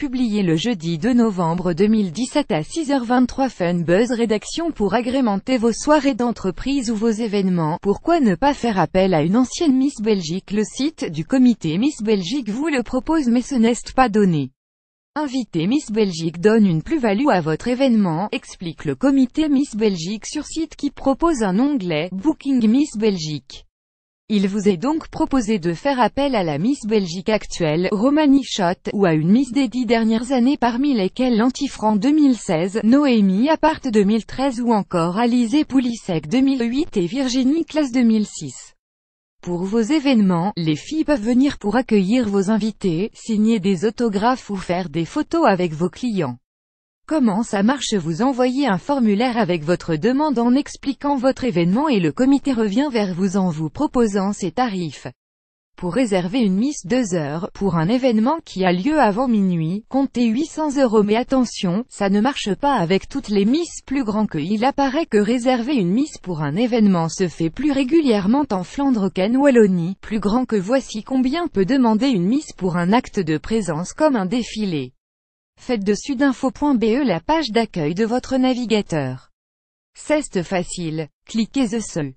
publié le jeudi 2 novembre 2017 à 6h23 Fun Buzz Rédaction pour agrémenter vos soirées d'entreprise ou vos événements. Pourquoi ne pas faire appel à une ancienne Miss Belgique Le site du comité Miss Belgique vous le propose mais ce n'est pas donné. Inviter Miss Belgique donne une plus-value à votre événement, explique le comité Miss Belgique sur site qui propose un onglet « Booking Miss Belgique ». Il vous est donc proposé de faire appel à la Miss Belgique actuelle, Romani Schott, ou à une Miss des dix dernières années parmi lesquelles Antifranc 2016, Noémie Appart 2013 ou encore Alizée Poulissec 2008 et Virginie Classe 2006. Pour vos événements, les filles peuvent venir pour accueillir vos invités, signer des autographes ou faire des photos avec vos clients. Comment ça marche Vous envoyez un formulaire avec votre demande en expliquant votre événement et le comité revient vers vous en vous proposant ses tarifs. Pour réserver une miss 2 heures, pour un événement qui a lieu avant minuit, comptez 800 euros mais attention, ça ne marche pas avec toutes les misses plus grands que il apparaît que réserver une miss pour un événement se fait plus régulièrement en Flandre qu'en Wallonie, plus grand que voici combien peut demander une miss pour un acte de présence comme un défilé. Faites dessus d'info.be la page d'accueil de votre navigateur. C'est facile. Cliquez The